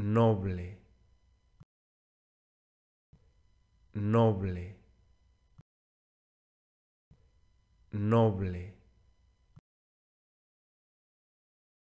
noble, noble, noble.